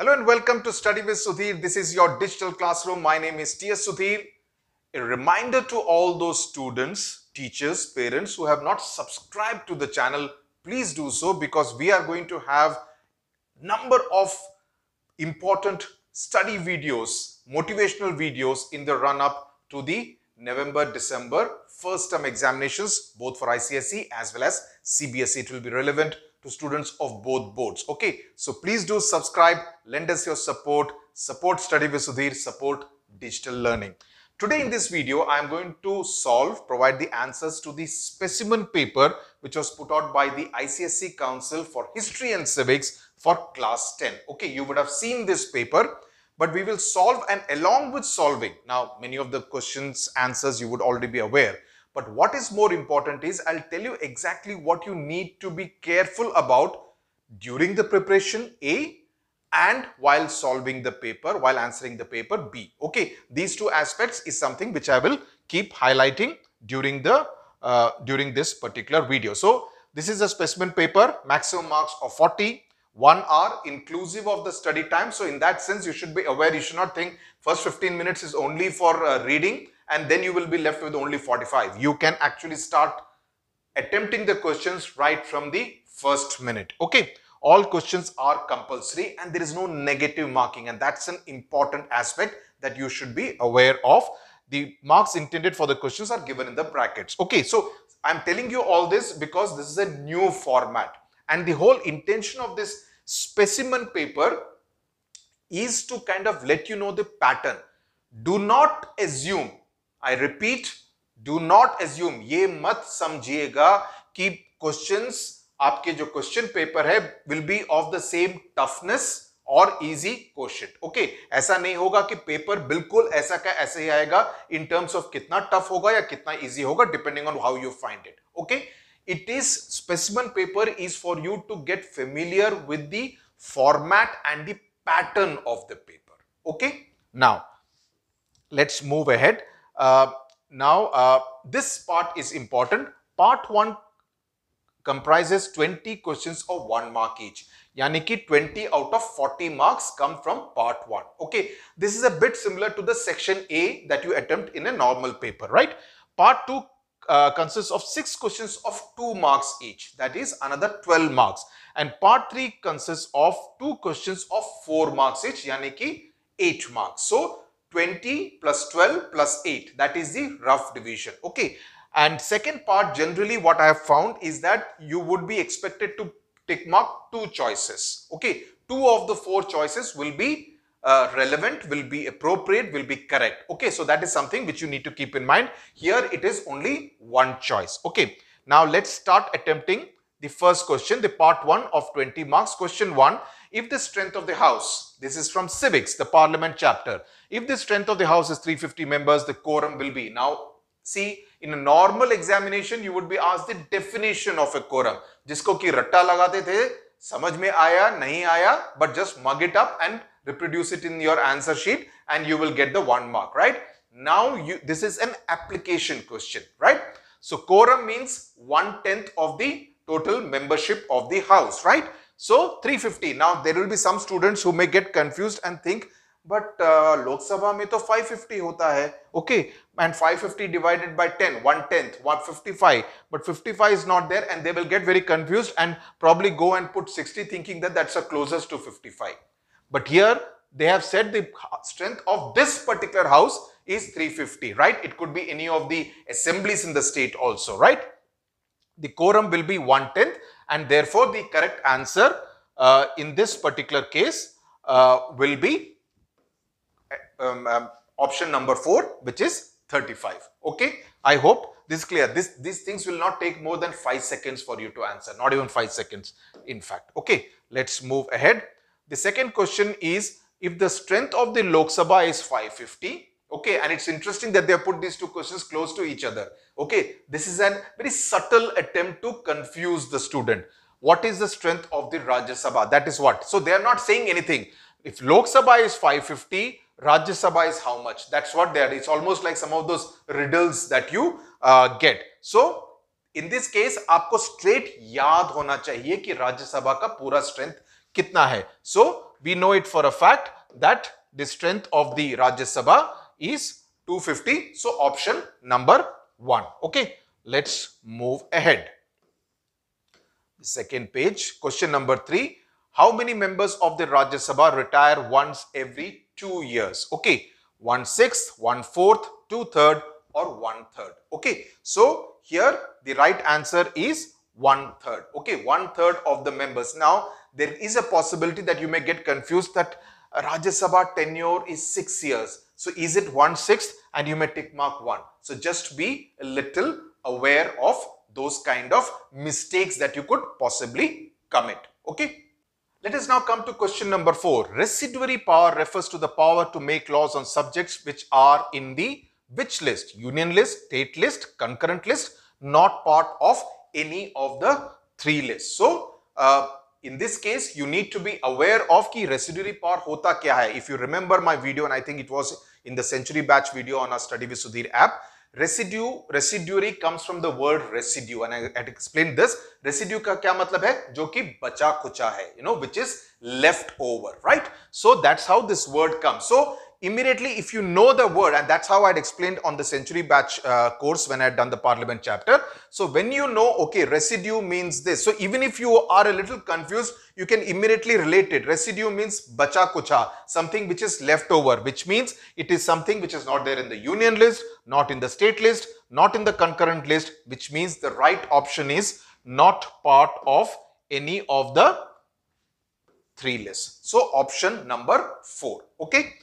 Hello and welcome to Study with Sudhir. This is your digital classroom. My name is T.S. Sudhir. A reminder to all those students, teachers, parents who have not subscribed to the channel, please do so because we are going to have number of important study videos, motivational videos in the run up to the November, December first term examinations, both for ICSE as well as CBSE. It will be relevant to students of both boards. Okay, so please do subscribe, lend us your support, support Study with Sudhir, support digital learning. Today in this video, I am going to solve, provide the answers to the specimen paper which was put out by the ICSC Council for History and Civics for class 10. Okay, you would have seen this paper, but we will solve and along with solving. Now, many of the questions, answers you would already be aware. But what is more important is I'll tell you exactly what you need to be careful about during the preparation A and while solving the paper, while answering the paper B. Okay, these two aspects is something which I will keep highlighting during the uh, during this particular video. So this is a specimen paper, maximum marks of 40, one hour inclusive of the study time. So in that sense, you should be aware, you should not think first 15 minutes is only for uh, reading and then you will be left with only 45. You can actually start attempting the questions right from the first minute. Okay. All questions are compulsory and there is no negative marking and that's an important aspect that you should be aware of. The marks intended for the questions are given in the brackets. Okay, so I'm telling you all this because this is a new format and the whole intention of this specimen paper is to kind of let you know the pattern. Do not assume I repeat do not assume ये मत समझिएगा कि question आपके जो question paper है will be of the same toughness और easy question okay ऐसा नहीं होगा कि पेपर बिल्कुल ऐसा का ऐसे ही आएगा इन टर्म्स ऑफ कितना टफ होगा या कितना इजी होगा depending on how you find it okay it is specimen paper is for you to get familiar with the format and the pattern of the paper okay now let's move ahead Uh, now, uh, this part is important. Part 1 comprises 20 questions of 1 mark each. Yani ki 20 out of 40 marks come from part 1. Okay, this is a bit similar to the section A that you attempt in a normal paper, right? Part 2 uh, consists of 6 questions of 2 marks each. That is another 12 marks. And part 3 consists of 2 questions of 4 marks each, yani ki 8 marks. So, 20 plus 12 plus 8 that is the rough division okay and second part generally what I have found is that you would be expected to tick mark two choices okay two of the four choices will be uh, relevant will be appropriate will be correct okay so that is something which you need to keep in mind here it is only one choice okay now let's start attempting the first question the part 1 of 20 marks question 1 if the strength of the House, this is from civics, the parliament chapter, if the strength of the House is 350 members, the quorum will be. Now, see, in a normal examination, you would be asked the definition of a quorum. जिसको कि रट्टा लगाते थे समझ में आया नहीं आया but just mug it up and reproduce it in your answer sheet and you will get the one mark, right? Now, you, this is an application question, right? So, quorum means one-tenth of the total membership of the house, right? So 350. Now there will be some students who may get confused and think but uh, Lok Sabha में to 550 hota hai, okay? And 550 divided by 10 1 tenth 155 But 55 is not there, and they will get very confused and probably go and put 60 thinking that that's the closest to 55 but here they have said the strength of this particular house is 350 right it could be any of the assemblies in the state also right the quorum will be one tenth and therefore the correct answer uh, in this particular case uh, will be uh, um, um, option number 4 which is 35 okay i hope this is clear this these things will not take more than 5 seconds for you to answer not even 5 seconds in fact okay let's move ahead the second question is if the strength of the lok sabha is 550 okay and it's interesting that they have put these two questions close to each other okay this is an very subtle attempt to confuse the student what is the strength of the rajya sabha that is what so they are not saying anything if lok sabha is 550 rajya sabha is how much that's what they are it's almost like some of those riddles that you uh, get so in this case, आपको straight याद होना चाहिए कि राज्यसभा का पूरा strength कितना है we know it for a fact that the strength of the Rajya Sabha is 250. So option number 1. Okay. Let's move ahead. Second page, question number 3. How many members of the Rajya Sabha retire once every 2 years? Okay. One sixth, one fourth, two third or one third. Okay. So here the right answer is one third. Okay. One third of the members. Now there is a possibility that you may get confused that Rajya Sabha tenure is 6 years so is it 1 sixth? And you may tick mark 1. So just be a little aware of those kind of mistakes that you could possibly commit. Okay. Let us now come to question number 4. Residuary power refers to the power to make laws on subjects which are in the which list? Union list, state list, concurrent list, not part of any of the three lists. So, uh, in this case you need to be aware of की residuary power होता क्या है if you remember my video I think it was in the century batch video on our study with Sudhir app residue residuary comes from the word residue and explain this residue का क्या मतलब है जो कि बचा कुचा है you know which is left over right so that's how this word comes immediately if you know the word and that's how I'd explained on the century batch uh, course when I had done the parliament chapter. So when you know, okay, residue means this. So even if you are a little confused, you can immediately relate it. Residue means bacha kucha, something which is left over, which means it is something which is not there in the union list, not in the state list, not in the concurrent list, which means the right option is not part of any of the three lists. So option number four, okay.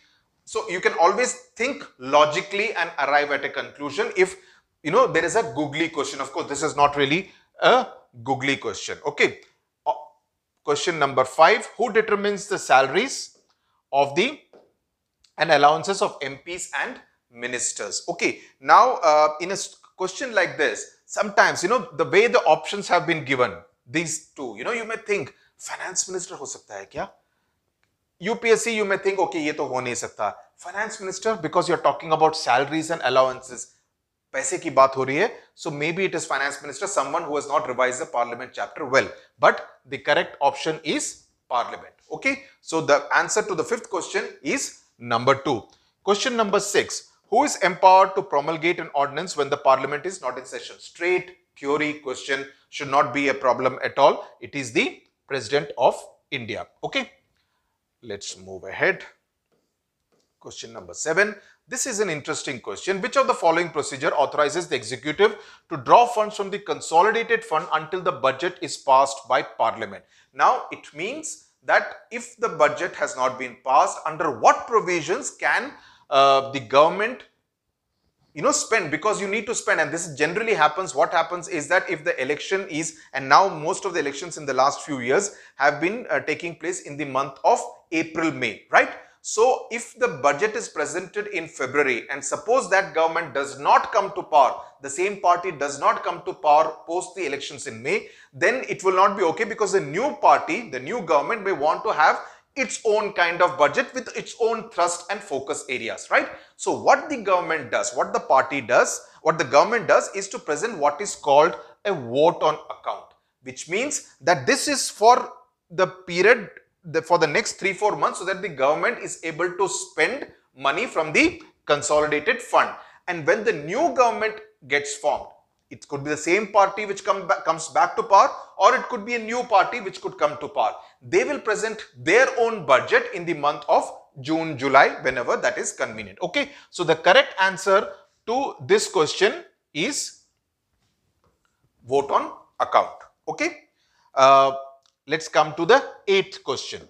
So you can always think logically and arrive at a conclusion if, you know, there is a googly question. Of course, this is not really a googly question. Okay. Question number five, who determines the salaries of the and allowances of MPs and ministers? Okay. Now, uh, in a question like this, sometimes, you know, the way the options have been given, these two, you know, you may think, finance minister हो सकता है क्या UPSC you may think okay ये तो हो नहीं सकता finance minister because you are talking about salaries and allowances पैसे की बात हो रही है so maybe it is finance minister someone who has not revise the parliament chapter well but the correct option is parliament okay so the answer to the fifth question is number 2 question number 6 who is empowered to promulgate an ordinance when the parliament is not in session straight theory question should not be a problem at all it is the president of india okay Let's move ahead. Question number 7. This is an interesting question. Which of the following procedure authorizes the executive to draw funds from the consolidated fund until the budget is passed by parliament? Now, it means that if the budget has not been passed, under what provisions can uh, the government you know spend because you need to spend and this generally happens what happens is that if the election is and now most of the elections in the last few years have been uh, taking place in the month of april may right so if the budget is presented in February and suppose that government does not come to power, the same party does not come to power post the elections in May, then it will not be okay because the new party, the new government may want to have its own kind of budget with its own thrust and focus areas, right? So what the government does, what the party does, what the government does is to present what is called a vote on account, which means that this is for the period the, for the next three, four months so that the government is able to spend money from the consolidated fund. And when the new government gets formed, it could be the same party which come comes back to power or it could be a new party which could come to power. They will present their own budget in the month of June, July, whenever that is convenient. Okay. So, the correct answer to this question is vote on account. Okay. Uh, let's come to the eighth question.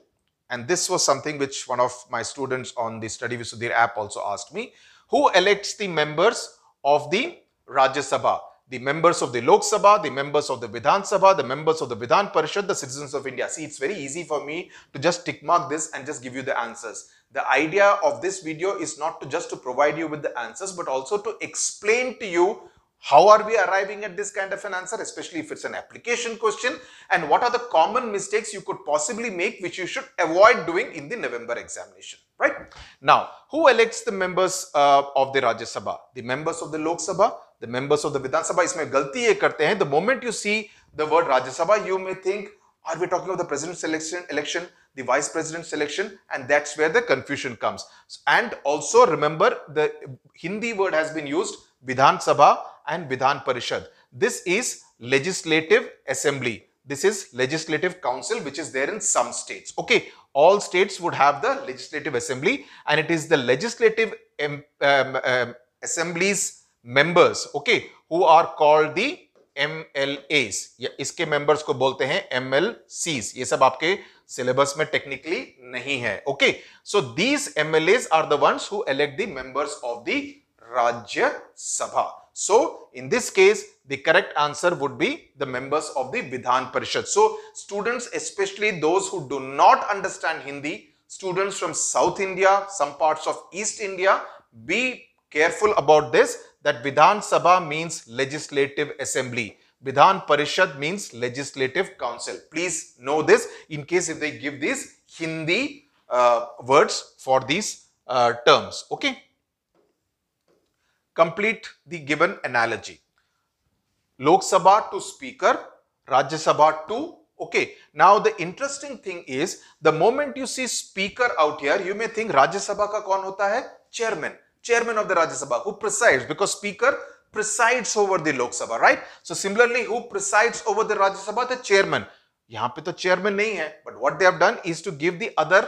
And this was something which one of my students on the Study with Sudhir app also asked me. Who elects the members of the Rajya Sabha? the members of the Lok Sabha, the members of the Vidhan Sabha, the members of the Vidhan Parishad, the citizens of India. See, it's very easy for me to just tick mark this and just give you the answers. The idea of this video is not to just to provide you with the answers, but also to explain to you how are we arriving at this kind of an answer, especially if it's an application question and what are the common mistakes you could possibly make which you should avoid doing in the November examination, right? Now, who elects the members uh, of the Rajya Sabha? The members of the Lok Sabha, the members of the Vidhan Sabha is गलती ये करते हैं the moment you see the word Rajya Sabha you may think are we talking of the president's election election the vice president's election and that's where the confusion comes and also remember the Hindi word has been used Vidhan Sabha and Vidhan Parishad this is legislative assembly this is legislative council which is there in some states okay all states would have the legislative assembly and it is the legislative um, um, assemblies members members, okay, who are called the MLAs या इसके members को बोलते हैं M L C ये सब आपके syllabus में technically नहीं है okay so these MLAs are the ones who elect the members of the Rajya Sabha so in this case the correct answer would be the members of the Vidhan Parishad so students specially those who do not understand Hindi students from south India some part of east India be careful about this that Vidhan Sabha means legislative assembly. Vidhan Parishad means legislative council. Please know this in case if they give these Hindi uh, words for these uh, terms. Okay. Complete the given analogy. Lok Sabha to Speaker, Rajya Sabha to Okay, now the interesting thing is the moment you see speaker out here, you may think Rajya Sabha ka kaun hota hai? Chairman chairman of the Rajya Sabha, who presides because speaker presides over the Lok Sabha, right? So similarly, who presides over the Rajya Sabha? The chairman. यहाँ पे तो chairman नहीं है, but what they have done is to give the other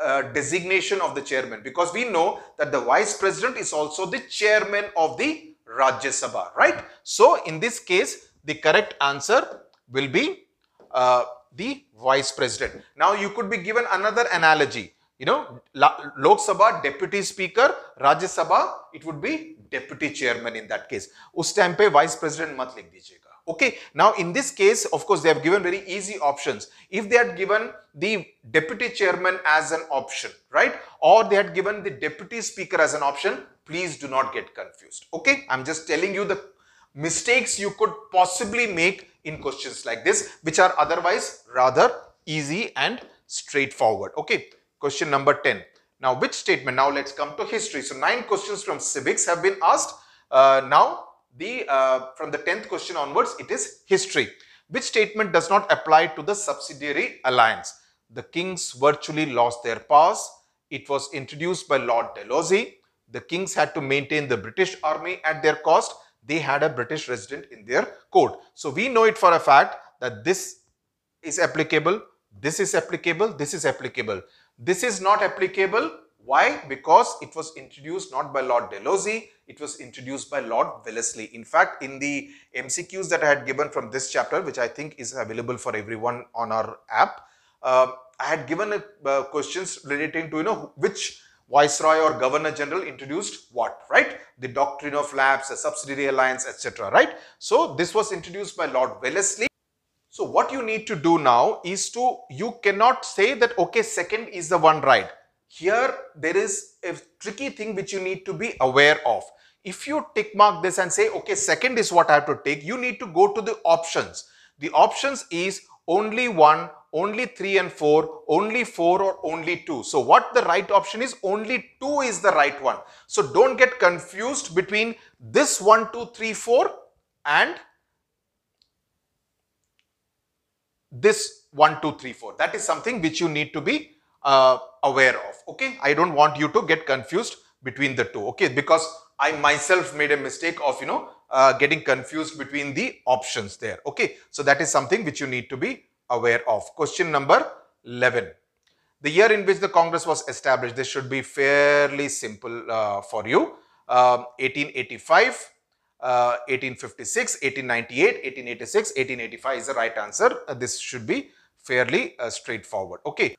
uh, designation of the chairman because we know that the vice president is also the chairman of the Rajya Sabha, right? So in this case, the correct answer will be uh, the vice president. Now you could be given another analogy you know, Lok Sabha, Deputy Speaker, Rajya Sabha, it would be Deputy Chairman in that case. उस time पे Vice President मत लिख दीजिएगा. Okay, now in this case, of course, they have given very easy options. If they had given the Deputy Chairman as an option, right? Or they had given the Deputy Speaker as an option, please do not get confused. Okay, I'm just telling you the mistakes you could possibly make in questions like this, which are otherwise rather easy and straightforward. Okay. Question number 10. Now, which statement? Now, let's come to history. So, nine questions from civics have been asked. Uh, now, the uh, from the 10th question onwards, it is history. Which statement does not apply to the subsidiary alliance? The kings virtually lost their powers. It was introduced by Lord Dalhousie. The kings had to maintain the British army at their cost. They had a British resident in their court. So, we know it for a fact that this is applicable, this is applicable, this is applicable. This is not applicable. Why? Because it was introduced not by Lord Dalhousie, it was introduced by Lord Wellesley. In fact, in the MCQs that I had given from this chapter, which I think is available for everyone on our app, uh, I had given a, uh, questions relating to, you know, which viceroy or governor general introduced what, right? The doctrine of labs, a subsidiary alliance, etc., right? So, this was introduced by Lord Wellesley. So what you need to do now is to, you cannot say that, okay, second is the one right. Here, there is a tricky thing which you need to be aware of. If you tick mark this and say, okay, second is what I have to take, you need to go to the options. The options is only one, only 3 and 4, only 4 or only 2. So what the right option is, only 2 is the right one. So don't get confused between this one, two, three, four, and this 1, 2, 3, 4. That is something which you need to be uh, aware of. Okay, I don't want you to get confused between the two. Okay, because I myself made a mistake of, you know, uh, getting confused between the options there. Okay, so that is something which you need to be aware of. Question number 11. The year in which the Congress was established, this should be fairly simple uh, for you. Um, 1885, 1856, uh, 1898, 1886, 1885 is the right answer. Uh, this should be fairly uh, straightforward. Okay.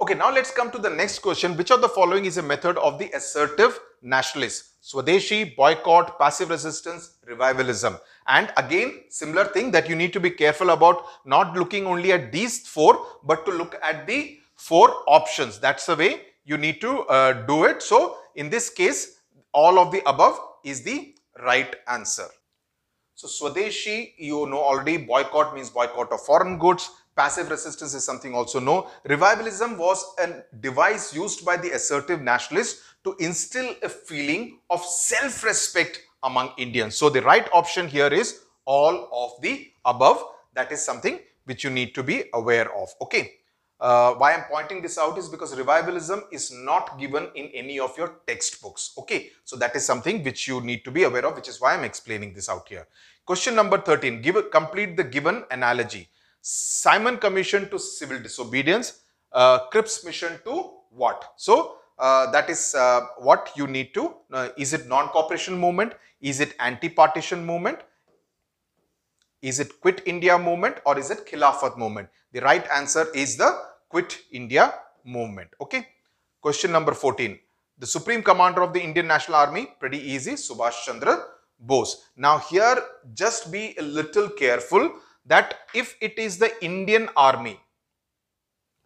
Okay, now let's come to the next question. Which of the following is a method of the assertive nationalist? Swadeshi, boycott, passive resistance, revivalism. And again, similar thing that you need to be careful about not looking only at these four, but to look at the four options. That's the way you need to uh, do it. So, in this case, all of the above is the right answer. So Swadeshi, you know already, boycott means boycott of foreign goods. Passive resistance is something also know. Revivalism was a device used by the assertive nationalists to instill a feeling of self-respect among Indians. So the right option here is all of the above. That is something which you need to be aware of. Okay. Uh, why I'm pointing this out is because revivalism is not given in any of your textbooks. Okay, so that is something which you need to be aware of, which is why I'm explaining this out here. Question number 13, give, complete the given analogy. Simon commission to civil disobedience, uh, Cripp's mission to what? So uh, that is uh, what you need to, uh, is it non-cooperation movement? Is it anti-partition movement? Is it quit India movement or is it Khilafat movement? The right answer is the Quit India movement. Okay. Question number 14. The Supreme Commander of the Indian National Army, pretty easy, Subhash Chandra Bose. Now here just be a little careful that if it is the Indian Army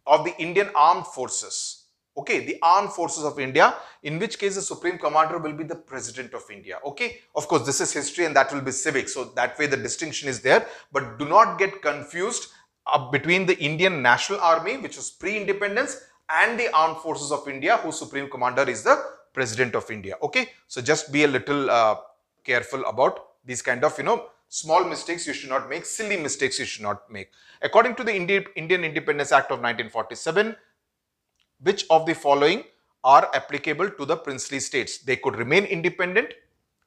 of the Indian Armed Forces, okay, the Armed Forces of India, in which case the Supreme Commander will be the President of India, okay. Of course, this is history and that will be civic, so that way the distinction is there, but do not get confused uh, between the Indian National Army, which was pre-independence, and the Armed Forces of India, whose Supreme Commander is the President of India. Okay, so just be a little uh, careful about these kind of, you know, small mistakes you should not make, silly mistakes you should not make. According to the Indi Indian Independence Act of 1947, which of the following are applicable to the princely states? They could remain independent,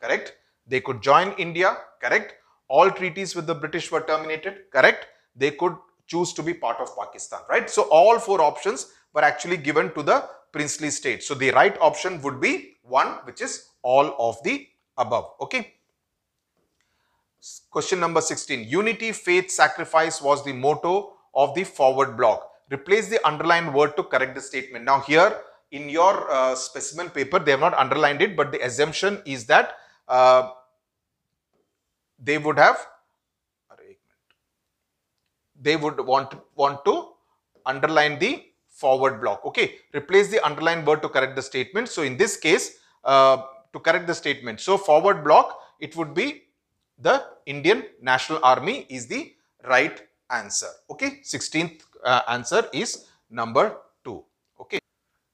correct? They could join India, correct? All treaties with the British were terminated, correct? They could choose to be part of Pakistan, right? So all four options were actually given to the princely state. So the right option would be one, which is all of the above, okay? Question number 16. Unity, faith, sacrifice was the motto of the forward block. Replace the underlined word to correct the statement. Now here in your uh, specimen paper, they have not underlined it, but the assumption is that uh, they would have they would want, want to underline the forward block. Okay, replace the underlined word to correct the statement. So in this case, uh, to correct the statement. So forward block, it would be the Indian National Army is the right answer. Okay, 16th uh, answer is number 2. Okay,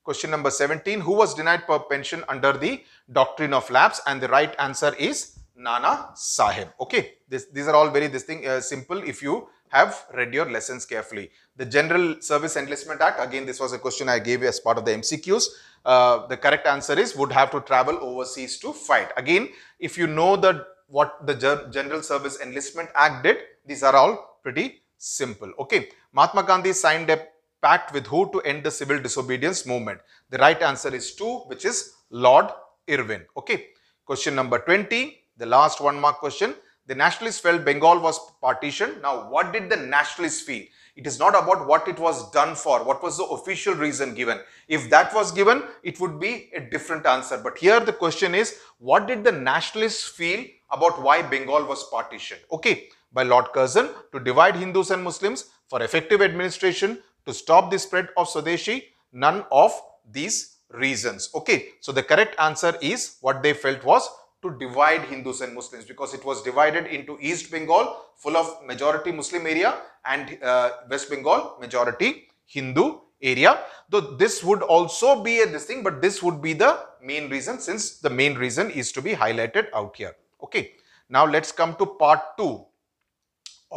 question number 17, who was denied per pension under the doctrine of lapse and the right answer is Nana Sahib. Okay, this, these are all very this thing uh, simple if you have read your lessons carefully. The General Service Enlistment Act, again, this was a question I gave you as part of the MCQs. Uh, the correct answer is would have to travel overseas to fight. Again, if you know the what the General Service Enlistment Act did, these are all pretty simple. Okay, Mahatma Gandhi signed a pact with who to end the civil disobedience movement? The right answer is 2, which is Lord Irwin. Okay, question number 20, the last one mark question. The nationalists felt Bengal was partitioned. Now, what did the nationalists feel? It is not about what it was done for, what was the official reason given. If that was given, it would be a different answer. But here the question is, what did the nationalists feel about why Bengal was partitioned? Okay, by Lord Curzon to divide Hindus and Muslims for effective administration to stop the spread of Swadeshi, none of these reasons. Okay, so the correct answer is what they felt was to divide Hindus and Muslims because it was divided into East Bengal, full of majority Muslim area, and uh, West Bengal, majority Hindu area. Though this would also be a this thing, but this would be the main reason since the main reason is to be highlighted out here. Okay. Now let's come to part 2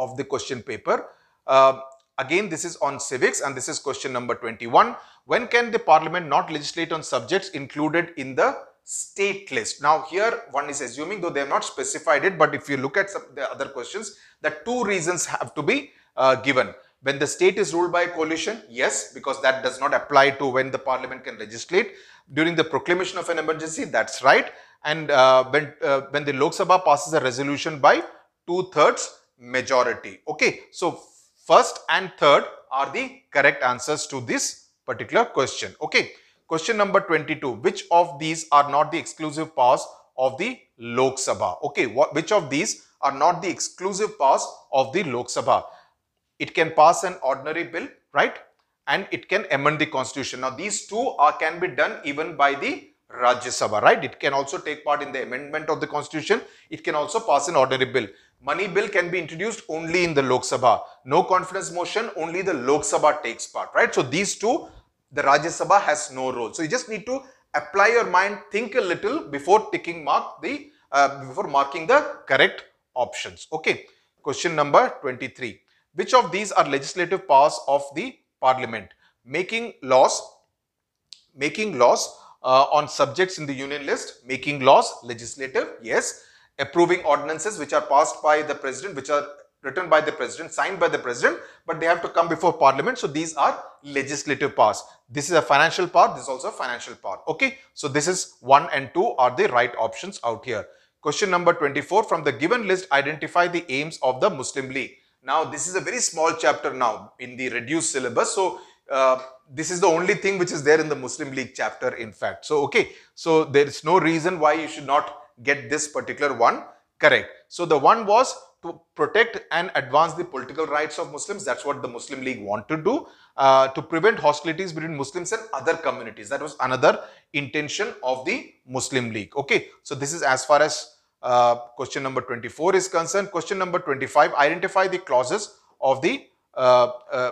of the question paper. Uh, again, this is on civics and this is question number 21. When can the parliament not legislate on subjects included in the state list. Now here one is assuming though they have not specified it but if you look at some, the other questions that two reasons have to be uh, given. When the state is ruled by a coalition, yes, because that does not apply to when the parliament can legislate. During the proclamation of an emergency, that's right. And uh, when, uh, when the Lok Sabha passes a resolution by two-thirds majority. Okay, so first and third are the correct answers to this particular question. Okay. Question number 22. Which of these are not the exclusive powers of the Lok Sabha? Okay, what, which of these are not the exclusive powers of the Lok Sabha? It can pass an ordinary bill, right? And it can amend the constitution. Now, these two are, can be done even by the Rajya Sabha, right? It can also take part in the amendment of the constitution. It can also pass an ordinary bill. Money bill can be introduced only in the Lok Sabha. No confidence motion, only the Lok Sabha takes part, right? So these two the Rajya Sabha has no role. So you just need to apply your mind, think a little before ticking mark the uh, before marking the correct options. Okay. Question number 23. Which of these are legislative powers of the parliament? Making laws, making laws uh, on subjects in the union list, making laws legislative, yes. Approving ordinances which are passed by the president, which are written by the president, signed by the president, but they have to come before parliament. So these are legislative powers. This is a financial power, this is also a financial power. Okay, so this is 1 and 2 are the right options out here. Question number 24, from the given list, identify the aims of the Muslim League. Now, this is a very small chapter now in the reduced syllabus. So, uh, this is the only thing which is there in the Muslim League chapter, in fact. So, okay. So, there is no reason why you should not get this particular one correct. So, the one was to protect and advance the political rights of Muslims. That's what the Muslim League want to do uh, to prevent hostilities between Muslims and other communities. That was another intention of the Muslim League. Okay, so this is as far as uh, question number 24 is concerned. Question number 25, identify the clauses of the uh, uh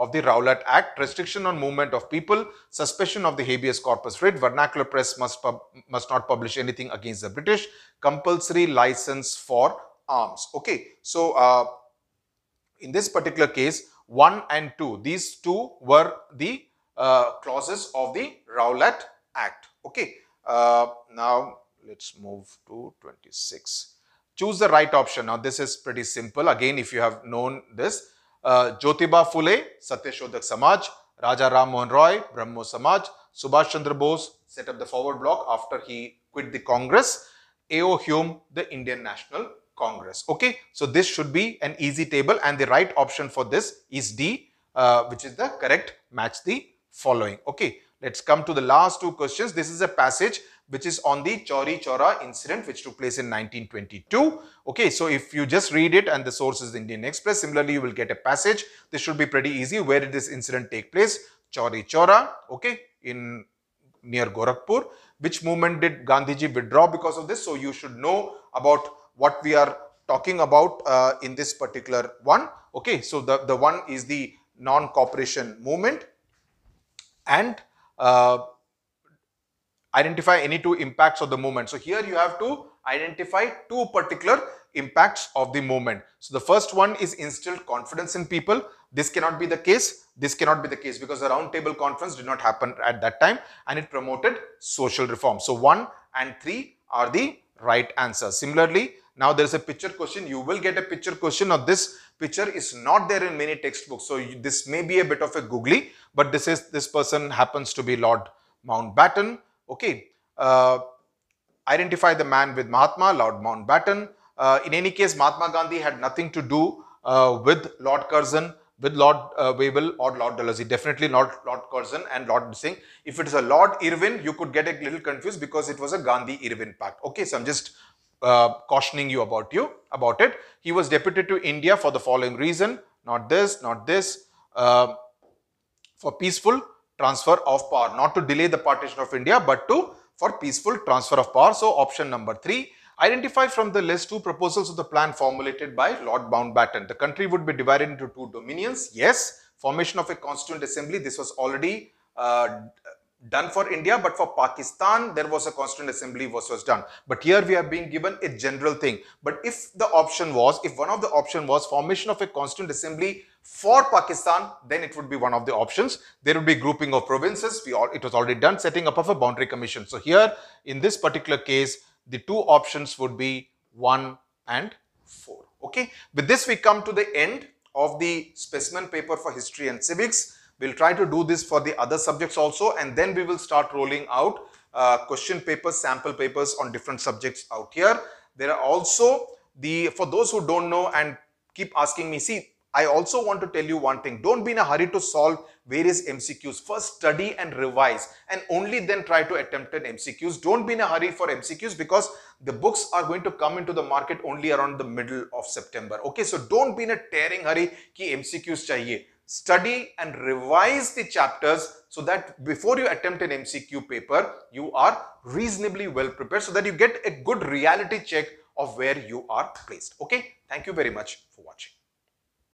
of the Rowlatt Act, restriction on movement of people, suspension of the habeas corpus writ, vernacular press must, pub, must not publish anything against the British, compulsory license for arms. Okay, so uh, in this particular case, 1 and 2, these two were the uh, clauses of the Rowlatt Act. Okay, uh, now let's move to 26. Choose the right option. Now, this is pretty simple. Again, if you have known this, Jyotiba Phule, Satyashodak Samaj, Raja Ram Mohan Roy, Brahmo Samaj, Subhash Chandra Bose set up the forward block after he quit the Congress, A.O. Hume, the Indian National Congress. Okay, so this should be an easy table and the right option for this is D, uh, which is the correct match the following. Okay, let's come to the last two questions. This is a passage which is on the Chori Chora incident which took place in 1922. Okay, so if you just read it and the source is Indian Express, similarly you will get a passage. This should be pretty easy. Where did this incident take place? Chori Chora, okay, in near Gorakhpur. Which movement did Gandhiji withdraw because of this? So you should know about what we are talking about uh, in this particular one. Okay, so the, the one is the non-cooperation movement and uh, identify any two impacts of the moment. So here you have to identify two particular impacts of the moment. So the first one is instilled confidence in people. This cannot be the case. This cannot be the case because the roundtable conference did not happen at that time and it promoted social reform. So one and three are the right answers. Similarly, now there is a picture question. You will get a picture question or this picture is not there in many textbooks. So you, this may be a bit of a googly, but this is this person happens to be Lord Mountbatten Okay, uh, identify the man with Mahatma, Lord Mountbatten. Uh, in any case, Mahatma Gandhi had nothing to do uh, with Lord Curzon, with Lord uh, Wavell or Lord Dalhousie. Definitely not Lord Curzon and Lord Singh. If it is a Lord Irwin, you could get a little confused because it was a Gandhi-Irwin pact. Okay, so I'm just uh, cautioning you about you about it. He was deputed to India for the following reason: not this, not this, uh, for peaceful transfer of power. Not to delay the partition of India, but to for peaceful transfer of power. So option number three. Identify from the list two proposals of the plan formulated by Lord Mountbatten. The country would be divided into two dominions. Yes, formation of a constituent assembly. This was already uh, done for India, but for Pakistan, there was a constituent assembly was, was done. But here we are being given a general thing. But if the option was, if one of the option was formation of a constituent assembly for Pakistan, then it would be one of the options. There would be grouping of provinces. We all, it was already done, setting up of a boundary commission. So here, in this particular case, the two options would be 1 and 4. Okay. With this, we come to the end of the specimen paper for history and civics. We'll try to do this for the other subjects also and then we will start rolling out uh, question papers, sample papers on different subjects out here. There are also the, for those who don't know and keep asking me, see I also want to tell you one thing. Don't be in a hurry to solve various MCQs. First study and revise and only then try to attempt an MCQs. Don't be in a hurry for MCQs because the books are going to come into the market only around the middle of September. Okay, so don't be in a tearing hurry ki MCQs chahiye. Study and revise the chapters so that before you attempt an MCQ paper, you are reasonably well prepared so that you get a good reality check of where you are placed. Okay, thank you very much for watching.